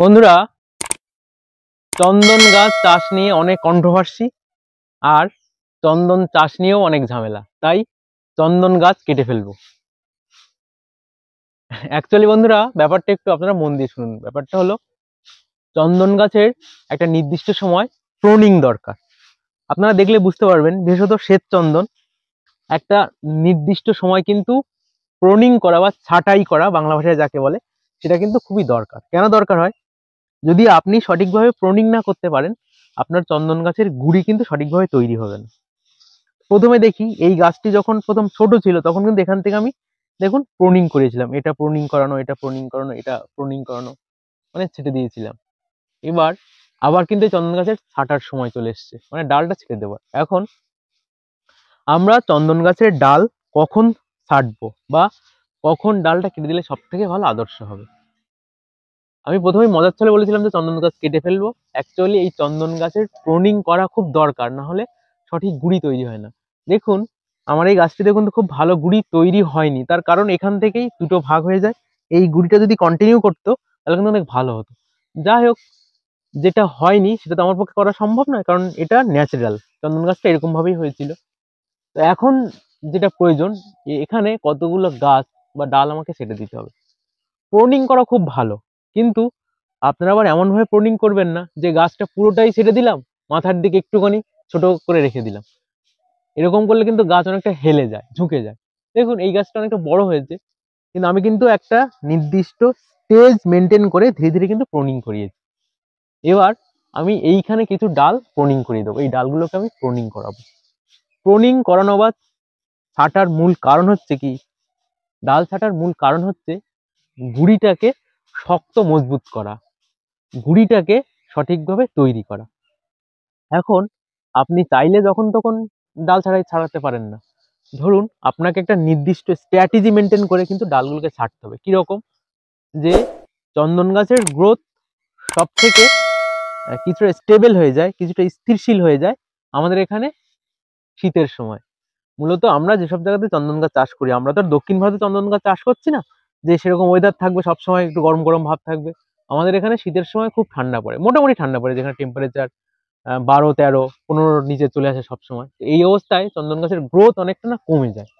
বন্ধুরা চন্দন গাছ চাষ নিয়ে অনেক কন্ট্রোভার্সি আর চন্দন চাষ নিয়েও অনেক ঝামেলা তাই চন্দন গাছ কেটে ফেলব অ্যাকচুয়ালি বন্ধুরা ব্যাপারটা একটু আপনারা মন দিয়ে শুনুন ব্যাপারটা হলো চন্দন গাছের একটা নির্দিষ্ট সময় প্রোনিং দরকার আপনারা দেখলে বুঝতে পারবেন বিশেষত শ্বেত চন্দন একটা নির্দিষ্ট সময় কিন্তু প্রোনিং করা বা ছাটাই করা বাংলা ভাষায় যাকে বলে সেটা কিন্তু খুবই দরকার কেন দরকার হয় যদি আপনি সঠিকভাবে প্রোনিং না করতে পারেন আপনার চন্দন গাছের গুড়ি কিন্তু সঠিকভাবে তৈরি হবে না প্রথমে দেখি এই গাছটি যখন প্রথম ছোট ছিল তখন কিন্তু এখান থেকে আমি দেখুন প্রোনিং করেছিলাম এটা প্রোনিং করানো এটা প্রোনিং করানো এটা প্রোনিং করানো মানে ছেটে দিয়েছিলাম এবার আবার কিন্তু চন্দন গাছের ছাটার সময় চলে এসছে মানে ডালটা ছেটে দেবার এখন আমরা চন্দন গাছের ডাল কখন ছাটবো বা কখন ডালটা কেটে দিলে সব থেকে ভালো আদর্শ হবে আমি প্রথমে মজার ছলে বলেছিলাম যে চন্দন গাছ কেটে ফেলবো অ্যাকচুয়ালি এই চন্দন গাছের ট্রোনিং করা খুব দরকার না হলে সঠিক গুড়ি তৈরি হয় না দেখুন আমার এই গাছটিতে কিন্তু খুব ভালো গুড়ি তৈরি হয়নি তার কারণ এখান থেকেই দুটো ভাগ হয়ে যায় এই গুড়িটা যদি কন্টিনিউ করতো তাহলে কিন্তু অনেক ভালো হতো যাই হোক যেটা হয়নি সেটা তো আমার পক্ষে করা সম্ভব নয় কারণ এটা ন্যাচারাল চন্দন গাছটা এরকমভাবেই হয়েছিল তো এখন যেটা প্রয়োজন এখানে কতগুলো গাছ বা ডাল আমাকে সেটে দিতে হবে প্রোনিং করা খুব ভালো কিন্তু আপনারা আবার এমনভাবে প্রোনিং করবেন না যে গাছটা পুরোটাই ছেড়ে দিলাম মাথার দিকে একটুখানি ছোট করে রেখে দিলাম এরকম করলে কিন্তু গাছ অনেকটা হেলে যায় ঝুঁকে যায় দেখুন এই গাছটা অনেকটা বড় হয়েছে কিন্তু আমি কিন্তু একটা নির্দিষ্ট স্টেজ মেনটেন করে ধীরে ধীরে কিন্তু প্রোনিং করিয়েছি এবার আমি এইখানে কিছু ডাল প্রোনিং করিয়ে দেবো এই ডালগুলোকে আমি প্রোনিং করাবো প্রোনিং করানো বা ছাটার মূল কারণ হচ্ছে কি ডাল ছাটার মূল কারণ হচ্ছে গুড়িটাকে শক্ত মজবুত করা গুড়িটাকে সঠিকভাবে তৈরি করা এখন আপনি চাইলে যখন তখন ডাল ছাড়াই ছাড়াতে পারেন না ধরুন আপনাকে একটা নির্দিষ্ট স্ট্র্যাটেজি মেনটেন করে কিন্তু ডালগুলোকে ছাড়তে হবে কীরকম যে চন্দন গাছের গ্রোথ সব থেকে কিছুটা স্টেবেল হয়ে যায় কিছুটা স্থিরশীল হয়ে যায় আমাদের এখানে শীতের সময় মূলত আমরা যেসব জায়গাতে চন্দন গাছ চাষ করি আমরা তো দক্ষিণ ভারতে চন্দন গাছ চাষ করছি না যে সেরকম ওয়েদার থাকবে সবসময় একটু গরম গরম ভাব থাকবে আমাদের এখানে শীতের সময় খুব ঠান্ডা পড়ে মোটামুটি ঠান্ডা পড়ে যেখানে টেম্পারেচার বারো তেরো পনেরো নিচে চলে আসে সবসময় এই অবস্থায় চন্দন গাছের গ্রোথ অনেকটা না কমে যায়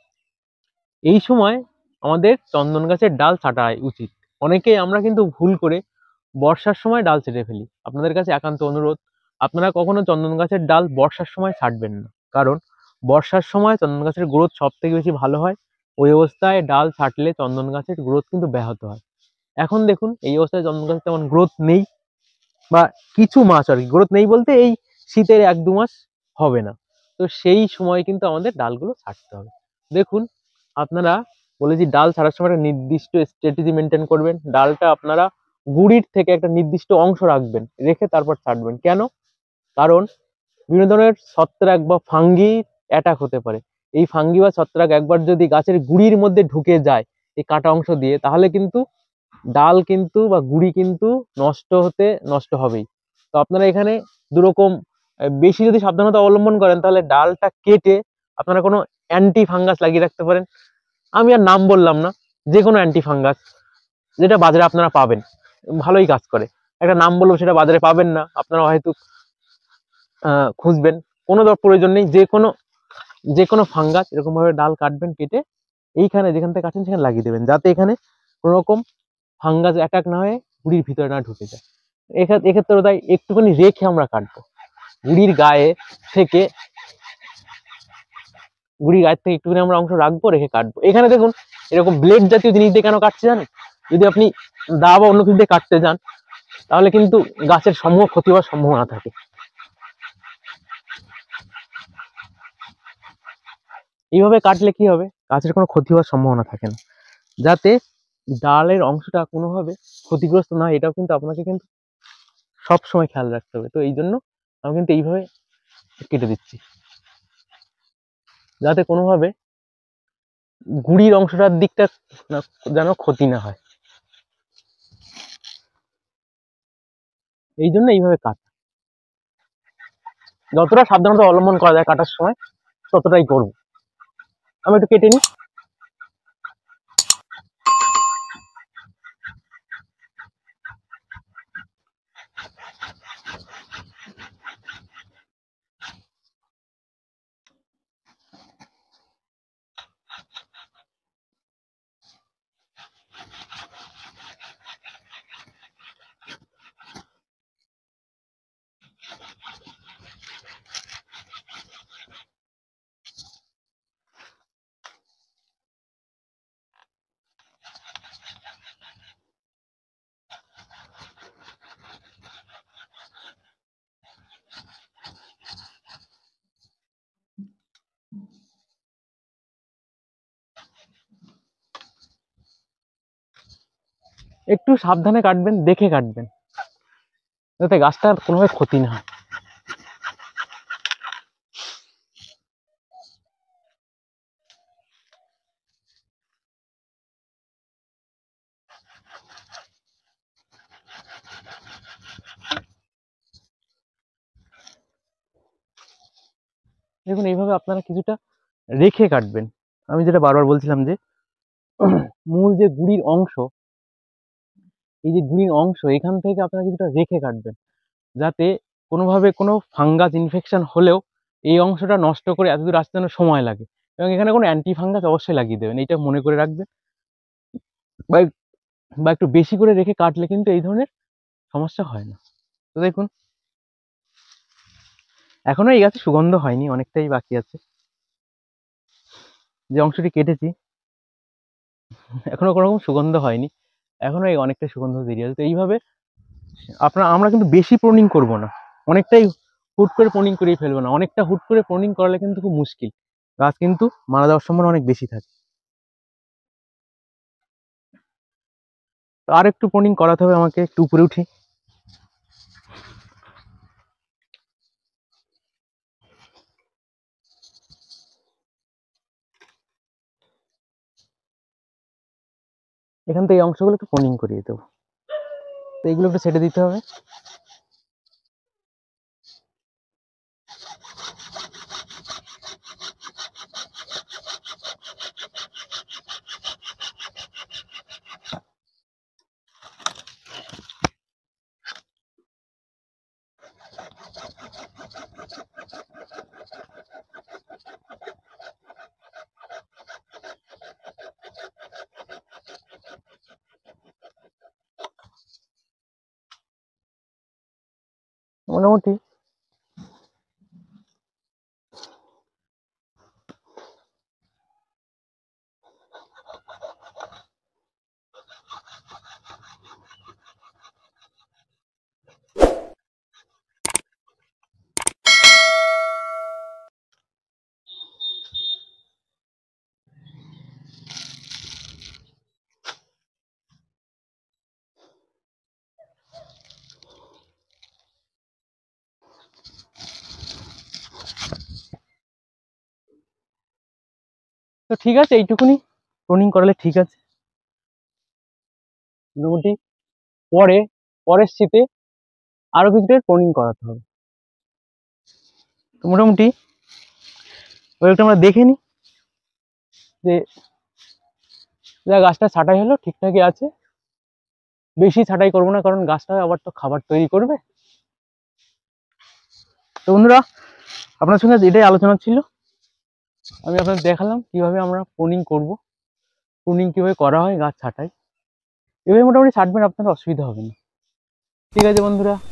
এই সময় আমাদের চন্দন গাছের ডাল ছাটা উচিত অনেকেই আমরা কিন্তু ভুল করে বর্ষার সময় ডাল ছেটে ফেলি আপনাদের কাছে একান্ত অনুরোধ আপনারা কখনো চন্দন গাছের ডাল বর্ষার সময় ছাটবেন না কারণ বর্ষার সময় চন্দন গাছের গ্রোথ সব থেকে বেশি ভালো হয় ওই অবস্থায় ডাল ছাটলে চন্দন গাছের গ্রোথ কিন্তু ব্যাহত হয় এখন দেখুন এই অবস্থায় চন্দন গাছের তেমন গ্রোথ নেই বা কিছু মাস আর কি গ্রোথ নেই বলতে এই শীতের এক দু মাস হবে না তো সেই সময় কিন্তু আমাদের ডালগুলো ছাড়তে হবে দেখুন আপনারা বলেছি ডাল ছাড়ার সময় একটা নির্দিষ্ট স্ট্র্যাটেজি মেনটেন করবেন ডালটা আপনারা গুড়ির থেকে একটা নির্দিষ্ট অংশ রাখবেন রেখে তারপর ছাড়বেন কেন কারণ বিভিন্ন ধরনের ছত্রাক বা ফাঙ্গি অ্যাটাক হতে পারে এই ফাঙ্গি বা ছত্রাক একবার যদি গাছের গুড়ির মধ্যে ঢুকে যায় এই কাটা অংশ দিয়ে তাহলে কিন্তু ডাল কিন্তু বা গুড়ি কিন্তু নষ্ট হতে নষ্ট হবেই তো আপনারা এখানে দুরকম বেশি যদি সাবধানতা অবলম্বন করেন তাহলে ডালটা কেটে আপনারা কোনো অ্যান্টি ফাঙ্গাস লাগিয়ে রাখতে পারেন আমি আর নাম বললাম না যে কোনো অ্যান্টি ফাঙ্গাস যেটা বাজারে আপনারা পাবেন ভালোই কাজ করে একটা নাম বলবো সেটা বাজারে পাবেন না আপনারা হয়তো খুঁজবেন কোনো প্রয়োজন নেই যে কোনো যে কোনো ফাঙ্গাস এরকমভাবে ডাল কাটবেন কেটে এইখানে যেখান থেকে কাটছেন সেখানে লাগিয়ে দেবেন যাতে এখানে কোনো রকম ফাঙ্গাস অ্যাটাক না হয়ে গুড়ির ভিতরে না ঢুকে যায় এক্ষেত্রে এক্ষেত্রে তাই একটুখানি রেখে আমরা কাটবো গুড়ির গায়ে থেকে গুড়ির গায়ের থেকে একটুখানি আমরা অংশ রাখবো রেখে কাটবো এখানে দেখুন এরকম ব্লেড জাতীয় জিনিস দিয়ে কেন কাটছে জানেন যদি আপনি দা বা অন্য কিছু দিয়ে কাটতে যান তাহলে কিন্তু গাছের সমূহ ক্ষতি হওয়ার সম্ভাবনা থাকে এইভাবে কাটলে কি হবে গাছের কোনো ক্ষতি হওয়ার সম্ভাবনা থাকে না যাতে ডালের অংশটা কোনোভাবে ক্ষতিগ্রস্ত না হয় এটাও কিন্তু আপনাকে কিন্তু সব সময় খেয়াল রাখতে হবে তো এই জন্য আমি কিন্তু এইভাবে কেটে দিচ্ছি যাতে কোনোভাবে গুড়ির অংশটার দিকটা যেন ক্ষতি না হয় এই জন্য এইভাবে কাট যতটা সাবধানতা অবলম্বন করা যায় কাটার সময় ততটাই করবো আমি একটু কেটে নিই একটু সাবধানে কাটবেন দেখে কাটবেন যাতে গাছটার কোনোভাবে ক্ষতি না হয় দেখুন এইভাবে আপনারা কিছুটা রেখে কাটবেন আমি যেটা বারবার বলছিলাম যে মূল যে গুড়ির অংশ এই যে গুঁড়ির অংশ এখান থেকে আপনারা কিছুটা রেখে কাটবেন যাতে কোনোভাবে কোনো ফাঙ্গাস ইনফেকশান হলেও এই অংশটা নষ্ট করে এতদূর আসতে যেন সময় লাগে এবং এখানে কোনো অ্যান্টি ফাঙ্গাস অবশ্যই লাগিয়ে দেবেন এটা মনে করে রাখবেন বা বা একটু বেশি করে রেখে কাটলে কিন্তু এই ধরনের সমস্যা হয় না তো দেখুন এখনও এই গাছে সুগন্ধ হয়নি অনেকটাই বাকি আছে যে অংশটি কেটেছি এখনও কোনো রকম সুগন্ধ হয়নি এখনও এই অনেকটা সুগন্ধ দেরি আছে তো এইভাবে আপনার আমরা কিন্তু বেশি প্রোনিং করব না অনেকটাই হুট করে প্রোনিং করেই ফেলবো না অনেকটা হুট করে প্রোনিং করালে কিন্তু খুব মুশকিল গাছ কিন্তু মারা যাওয়ার সম্ভাবনা অনেক বেশি থাকে আর একটু প্রোনিং করাতে হবে আমাকে একটু উপরে উঠে এখান থেকে এই অংশগুলো একটু করিয়ে দেবো তো এইগুলো একটু সেটে দিতে হবে মোটামুটি তো ঠিক আছে এইটুকুনি টোনিং করালে ঠিক আছে মোটামুটি পরে পরের শীতে আরও কিছুটা টোনিং করাতে হবে তো মোটামুটি ওইটা আমরা দেখে নিই যে যা গাছটা ছাটাই হলো ঠিকঠাকই আছে বেশি ছাটাই করবো না কারণ গাছটা আবার তো খাবার তৈরি করবে তো বন্ধুরা আপনার সঙ্গে এটাই আলোচনা ছিল আমি আপনাদের দেখালাম কিভাবে আমরা পোনিং করব পোনিং কিভাবে করা হয় গাছ ছাটাই এভাবে মোটামুটি ছাটবেন আপনার অসুবিধা হবে না ঠিক আছে বন্ধুরা